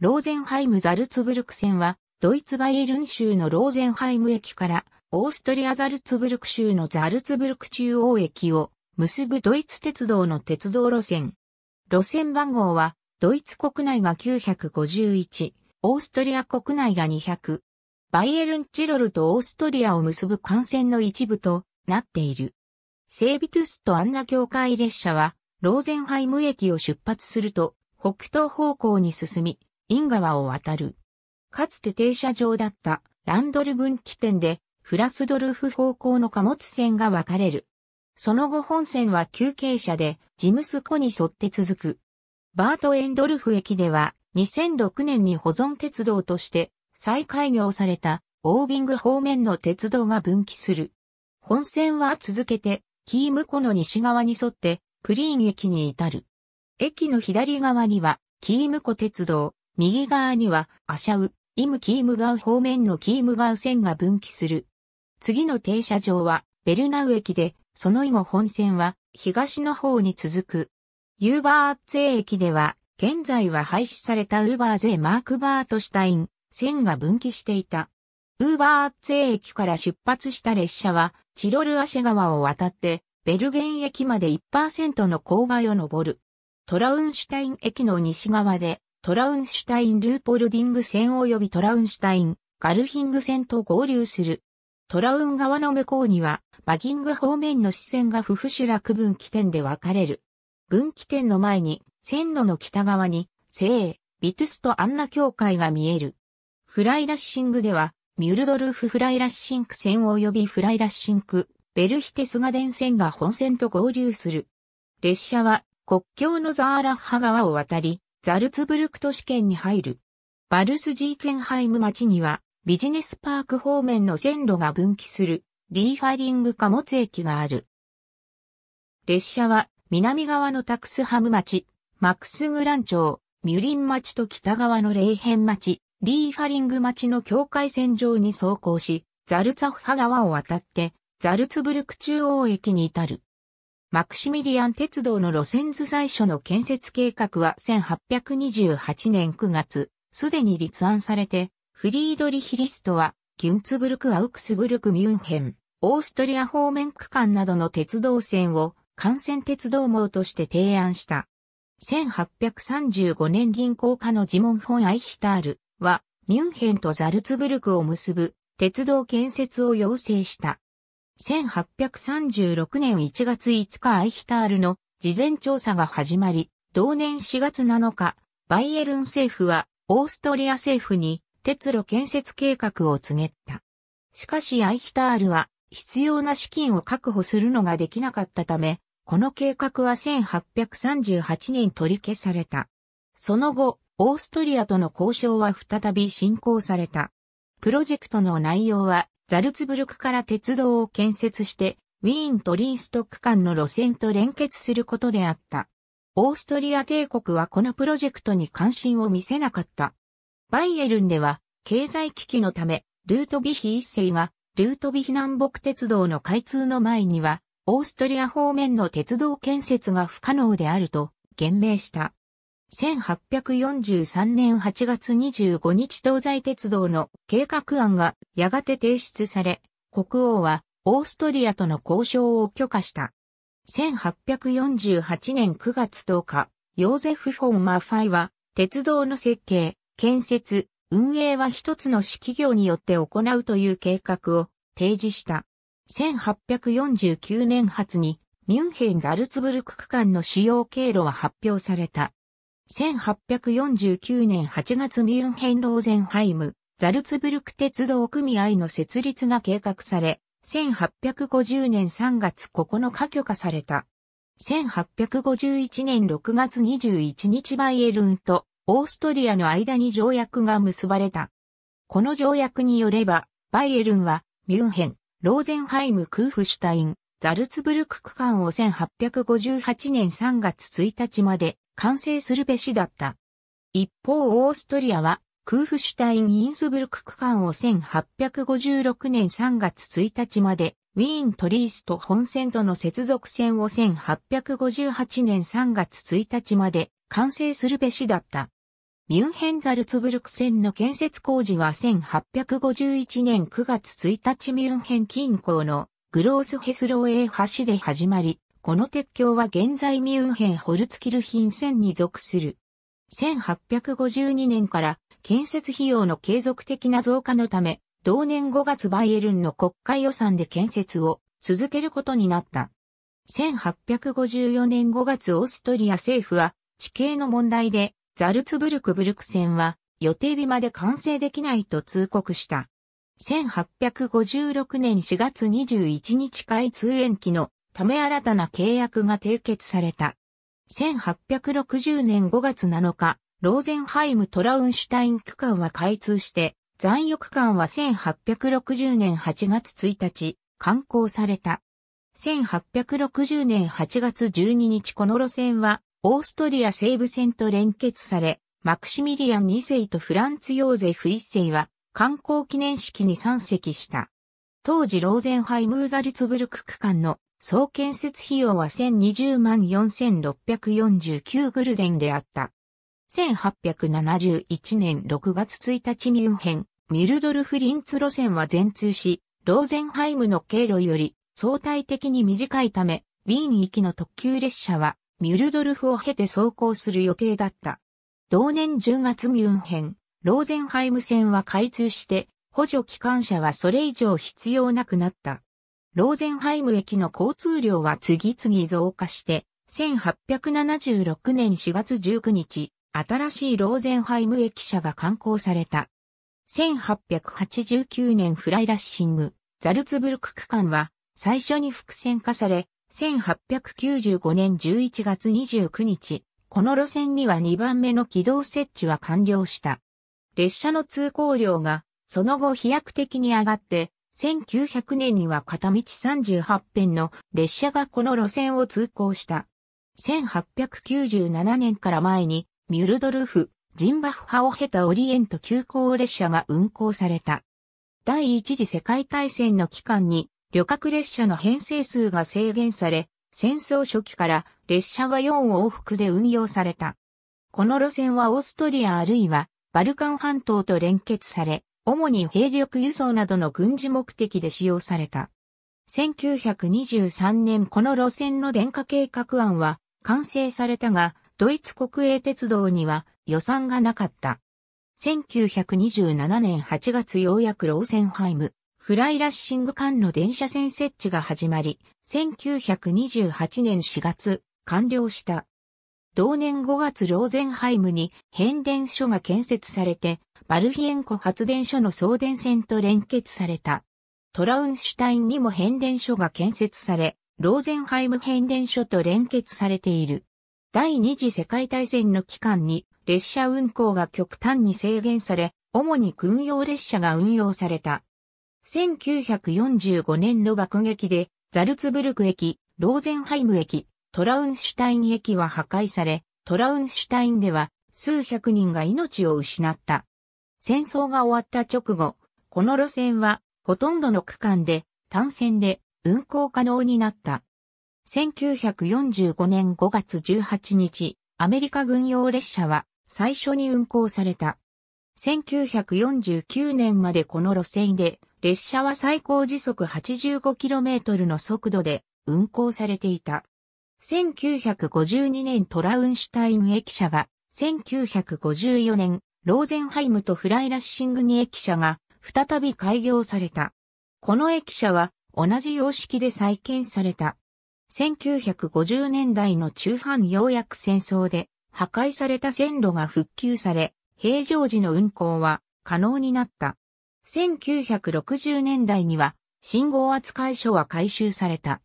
ローゼンハイム・ザルツブルク線は、ドイツバイエルン州のローゼンハイム駅から、オーストリア・ザルツブルク州のザルツブルク中央駅を結ぶドイツ鉄道の鉄道路線。路線番号は、ドイツ国内が951、オーストリア国内が200。バイエルン・チロルとオーストリアを結ぶ幹線の一部となっている。セービトゥスとアンナ境界列車は、ローゼンハイム駅を出発すると、北東方向に進み、イン川を渡る。かつて停車場だったランドル分岐点でフラスドルフ方向の貨物線が分かれる。その後本線は休憩車でジムス湖に沿って続く。バート・エンドルフ駅では2006年に保存鉄道として再開業されたオービング方面の鉄道が分岐する。本線は続けてキーム湖の西側に沿ってプリーン駅に至る。駅の左側にはキーム湖鉄道、右側には、アシャウ、イムキームガウ方面のキームガウ線が分岐する。次の停車場は、ベルナウ駅で、その以後本線は、東の方に続く。ユーバーツェ駅では、現在は廃止されたウーバーゼマークバートシュタイン、線が分岐していた。ウーバーツェ駅から出発した列車は、チロルアシェ川を渡って、ベルゲン駅まで1%の勾配を登る。トラウンシュタイン駅の西側で、トラウンシュタイン・ルーポルディング線及びトラウンシュタイン、ガルヒング線と合流する。トラウン側の向こうには、バギング方面の支線がフフシュラ区分岐点で分かれる。分岐点の前に、線路の北側に、聖、ビトゥスとアンナ教会が見える。フライラッシングでは、ミュルドルフ・フライラッシンク線及びフライラッシンク、ベルヒテスガデン線が本線と合流する。列車は、国境のザーラッハ川を渡り、ザルツブルク都市圏に入る。バルスジーツェンハイム町には、ビジネスパーク方面の線路が分岐する、リーファリング貨物駅がある。列車は、南側のタクスハム町、マクスグラン町、ミュリン町と北側のレーヘン町、リーファリング町の境界線上に走行し、ザルツァフハ川を渡って、ザルツブルク中央駅に至る。マクシミリアン鉄道の路線図最初の建設計画は1828年9月、すでに立案されて、フリードリヒリストは、ギュンツブルク・アウクスブルク・ミュンヘン、オーストリア方面区間などの鉄道線を幹線鉄道網として提案した。1835年銀行家のジモン・フォン・アイヒタールは、ミュンヘンとザルツブルクを結ぶ鉄道建設を要請した。1836年1月5日アイヒタールの事前調査が始まり、同年4月7日、バイエルン政府はオーストリア政府に鉄路建設計画を告げた。しかしアイヒタールは必要な資金を確保するのができなかったため、この計画は1838年取り消された。その後、オーストリアとの交渉は再び進行された。プロジェクトの内容はザルツブルクから鉄道を建設して、ウィーンとリーストック間の路線と連結することであった。オーストリア帝国はこのプロジェクトに関心を見せなかった。バイエルンでは、経済危機のため、ルートビヒ一世が、ルートビヒ南北鉄道の開通の前には、オーストリア方面の鉄道建設が不可能であると、言明した。1843年8月25日東西鉄道の計画案がやがて提出され、国王はオーストリアとの交渉を許可した。1848年9月10日、ヨーゼフ・フォン・マファイは、鉄道の設計、建設、運営は一つの市企業によって行うという計画を提示した。1849年初に、ミュンヘン・ザルツブルク区間の主要経路は発表された。1849年8月ミュンヘンローゼンハイム、ザルツブルク鉄道組合の設立が計画され、1850年3月9日許可された。1851年6月21日バイエルンとオーストリアの間に条約が結ばれた。この条約によれば、バイエルンはミュンヘン、ローゼンハイム・クーフシュタイン、ザルツブルク区間を1858年3月1日まで完成するべしだった。一方オーストリアはクーフシュタイン・インスブルク区間を1856年3月1日まで、ウィーン・トリースト本線との接続線を1858年3月1日まで完成するべしだった。ミュンヘン・ザルツブルク線の建設工事は1851年9月1日ミュンヘン近郊のグロースヘスローエー橋で始まり、この鉄橋は現在ミュンヘンホルツキルヒン線に属する。1852年から建設費用の継続的な増加のため、同年5月バイエルンの国会予算で建設を続けることになった。1854年5月オーストリア政府は地形の問題でザルツブルクブルク線は予定日まで完成できないと通告した。1856年4月21日開通延期のため新たな契約が締結された。1860年5月7日、ローゼンハイムトラウンシュタイン区間は開通して、残余区間は1860年8月1日、刊行された。1860年8月12日この路線は、オーストリア西部線と連結され、マクシミリアン2世とフランツ・ヨーゼフ1世は、観光記念式に参席した。当時ローゼンハイムザルツブルク区間の総建設費用は1020万4649グルデンであった。1871年6月1日ミュンヘン、ミルドルフ・リンツ路線は全通し、ローゼンハイムの経路より相対的に短いため、ウィーン行きの特急列車はミルドルフを経て走行する予定だった。同年10月ミュンヘン、ローゼンハイム線は開通して、補助機関車はそれ以上必要なくなった。ローゼンハイム駅の交通量は次々増加して、1876年4月19日、新しいローゼンハイム駅舎が刊行された。1889年フライラッシング、ザルツブルク区間は最初に伏線化され、1895年11月29日、この路線には2番目の軌道設置は完了した。列車の通行量がその後飛躍的に上がって1900年には片道38編の列車がこの路線を通行した。1897年から前に、ミュルドルフ、ジンバフ派を経たオリエント急行列車が運行された。第一次世界大戦の期間に、旅客列車の編成数が制限され、戦争初期から列車は4往復で運用された。この路線はオーストリアあるいはバルカン半島と連結され、主に兵力輸送などの軍事目的で使用された。1923年この路線の電化計画案は完成されたが、ドイツ国営鉄道には予算がなかった。1927年8月ようやくローセンハイム、フライラッシング間の電車線設置が始まり、1928年4月完了した。同年5月ローゼンハイムに変電所が建設されて、バルヒエンコ発電所の送電線と連結された。トラウンシュタインにも変電所が建設され、ローゼンハイム変電所と連結されている。第二次世界大戦の期間に列車運行が極端に制限され、主に軍用列車が運用された。1945年の爆撃で、ザルツブルク駅、ローゼンハイム駅、トラウンシュタイン駅は破壊され、トラウンシュタインでは数百人が命を失った。戦争が終わった直後、この路線はほとんどの区間で単線で運行可能になった。1945年5月18日、アメリカ軍用列車は最初に運行された。1949年までこの路線で、列車は最高時速 85km の速度で運行されていた。1952年トラウンシュタイン駅舎が、1954年、ローゼンハイムとフライラッシングに駅舎が、再び開業された。この駅舎は、同じ様式で再建された。1950年代の中半ようやく戦争で、破壊された線路が復旧され、平常時の運行は可能になった。1960年代には、信号扱い所は改修された。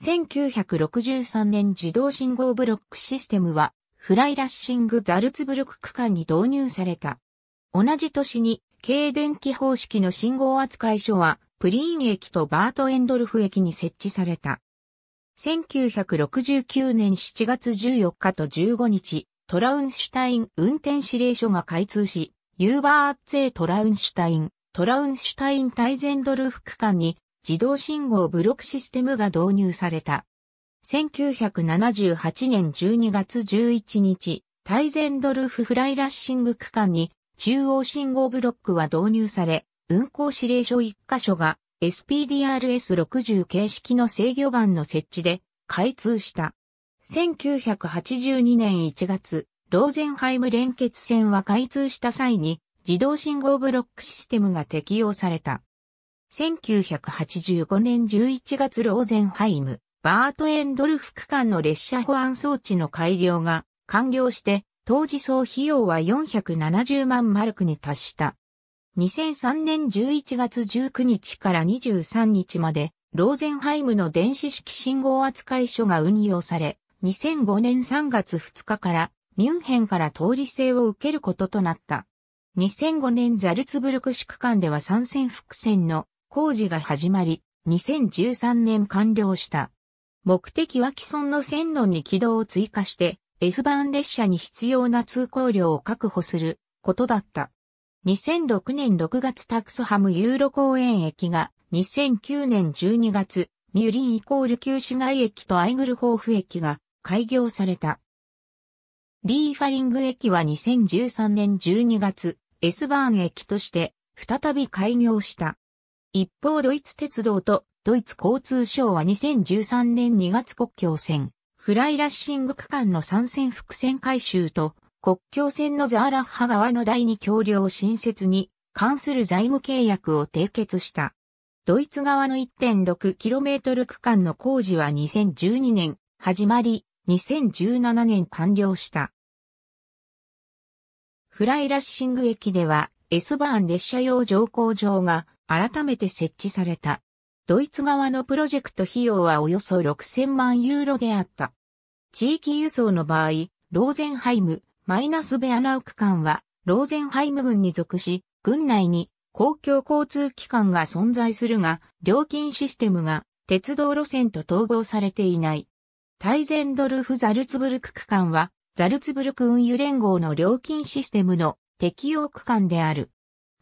1963年自動信号ブロックシステムは、フライラッシングザルツブルク区間に導入された。同じ年に、軽電気方式の信号扱い所は、プリーン駅とバートエンドルフ駅に設置された。1969年7月14日と15日、トラウンシュタイン運転指令所が開通し、ユーバーアッツェトラウンシュタイン、トラウンシュタインタイゼンドルフ区間に自動信号ブロックシステムが導入された。1978年12月11日、タイゼンドルフフライラッシング区間に中央信号ブロックは導入され、運行指令書1箇所が SPDRS60 形式の制御盤の設置で開通した。1982年1月、ローゼンハイム連結線は開通した際に自動信号ブロックシステムが適用された。1985年11月ローゼンハイム、バートエンドルフ区間の列車保安装置の改良が完了して、当時総費用は470万マルクに達した。2003年11月19日から23日まで、ローゼンハイムの電子式信号扱い書が運用され、2005年3月2日からミュンヘンから通り制を受けることとなった。2005年ザルツブルク市区間では参戦伏線の工事が始まり、2013年完了した。目的は既存の線路に軌道を追加して、S ン列車に必要な通行量を確保することだった。2006年6月タクソハムユーロ公園駅が2009年12月ミュリンイコール旧市街駅とアイグルホーフ駅が開業された。リーファリング駅は2013年12月 S バーン駅として再び開業した。一方ドイツ鉄道とドイツ交通省は2013年2月国境線、フライラッシング区間の参戦伏線回収と国境線のザーラッハ側の第二橋梁新設に関する財務契約を締結した。ドイツ側の 1.6km 区間の工事は2012年始まり、2017年完了した。フライラッシング駅では S バーン列車用乗降場が改めて設置された。ドイツ側のプロジェクト費用はおよそ6000万ユーロであった。地域輸送の場合、ローゼンハイム、マイナスベアナウ区間は、ローゼンハイム軍に属し、軍内に公共交通機関が存在するが、料金システムが鉄道路線と統合されていない。タイゼンドルフ・ザルツブルク区間は、ザルツブルク運輸連合の料金システムの適用区間である。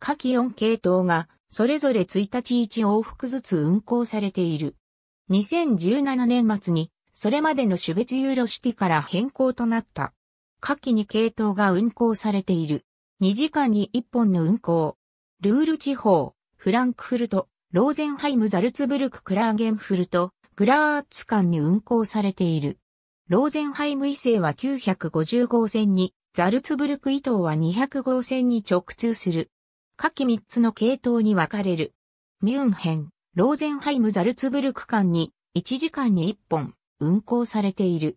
下記4系統がそれぞれ1日1往復ずつ運行されている。2017年末に、それまでの種別ユーロシティから変更となった。下記に系統が運行されている。2時間に1本の運行。ルール地方、フランクフルト、ローゼンハイム・ザルツブルク・クラーゲンフルト、グラーツ間に運行されている。ローゼンハイム伊勢は950号線に、ザルツブルク伊東は200号線に直通する。下記3つの系統に分かれる。ミュンヘン、ローゼンハイム・ザルツブルク間に1時間に1本運行されている。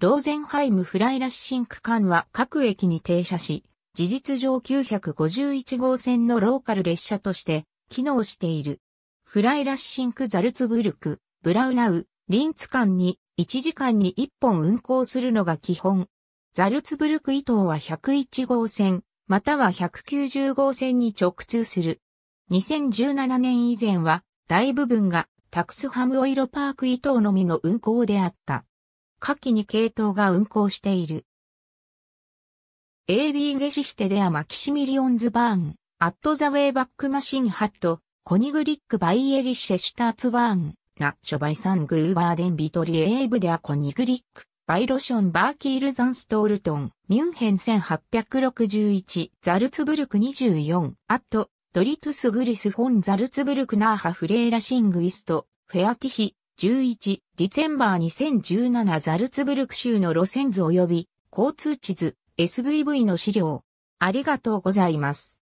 ローゼンハイム・フライラッシン区間は各駅に停車し、事実上951号線のローカル列車として機能している。フライラッシンク・ザルツブルク、ブラウナウ、リンツ間に1時間に1本運行するのが基本。ザルツブルク伊東は101号線、または190号線に直通する。2017年以前は、大部分がタクスハムオイロパーク伊東のみの運行であった。下記に系統が運行している。AB ゲシヒテデアマキシミリオンズバーン、アットザウェイバックマシンハット、コニグリックバイエリシェシュターツバーン、ナ、ショバイサングーバーデンビトリエーブデアコニグリック、バイロションバーキールザンストールトン、ミュンヘン1861、ザルツブルク24、アット、ドリトゥスグリス・フォン・ザルツブルク・ナーハ・フレーラ・シング・イスト、フェアティヒ、11、ディセンバー2017ザルツブルク州の路線図及び交通地図、SVV の資料。ありがとうございます。